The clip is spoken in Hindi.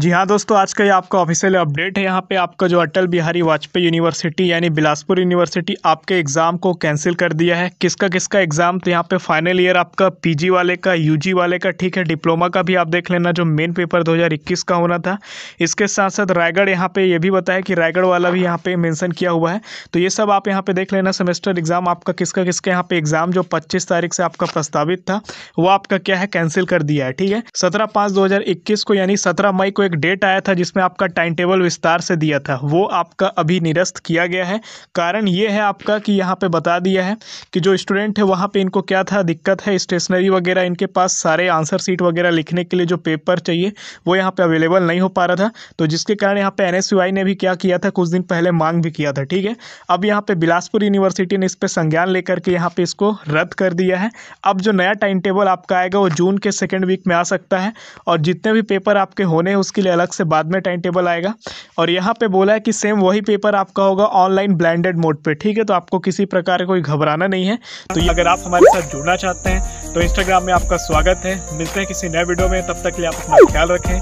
जी हाँ दोस्तों आज का ये आपका ऑफिशियल अपडेट है यहाँ पे आपका जो अटल बिहारी वाजपेयी यूनिवर्सिटी यानी बिलासपुर यूनिवर्सिटी आपके एग्ज़ाम को कैंसिल कर दिया है किसका किसका एग्ज़ाम तो यहाँ पे फाइनल ईयर आपका पीजी वाले का यूजी वाले का ठीक है डिप्लोमा का भी आप देख लेना जो मेन पेपर दो का होना था इसके साथ साथ रायगढ़ यहाँ पर ये भी बताया कि रायगढ़ वाला भी यहाँ पर मैंसन किया हुआ है तो ये सब आप यहाँ पर देख लेना सेमेस्टर एग्ज़ाम आपका किसका किसका यहाँ पर एग्ज़ाम जो पच्चीस तारीख से आपका प्रस्तावित था वो आपका क्या है कैंसिल कर दिया है ठीक है सत्रह पाँच दो को यानी सत्रह मई को एक डेट आया था जिसमें आपका टाइम टेबल विस्तार से दिया था वो आपका अभी निरस्त किया गया है कारण ये है आपका कि यहाँ पे बता दिया है कि जो स्टूडेंट है वहाँ पे इनको क्या था दिक्कत है स्टेशनरी वगैरह इनके पास सारे आंसर सीट वगैरह लिखने के लिए जो पेपर चाहिए वो यहाँ पर अवेलेबल नहीं हो पा रहा था तो जिसके कारण यहाँ पर एन ने भी क्या किया था कुछ दिन पहले मांग भी किया था ठीक है अब यहाँ पर बिलासपुर यूनिवर्सिटी ने इस पर संज्ञान लेकर के यहाँ पर इसको रद्द कर दिया है अब जो नया टाइम टेबल आपका आएगा वो जून के सेकेंड वीक में आ सकता है और जितने भी पेपर आपके होने हैं उसके लिए अलग से बाद में टाइम टेबल आएगा और यहाँ पे बोला है कि सेम वही पेपर आपका होगा ऑनलाइन ब्लैंडेड मोड पे ठीक है तो आपको किसी प्रकार कोई घबराना नहीं है तो अगर आप हमारे साथ जुड़ना चाहते हैं तो इंस्टाग्राम में आपका स्वागत है मिलते हैं किसी नए वीडियो में तब तक के लिए आप अपना ख्याल रखें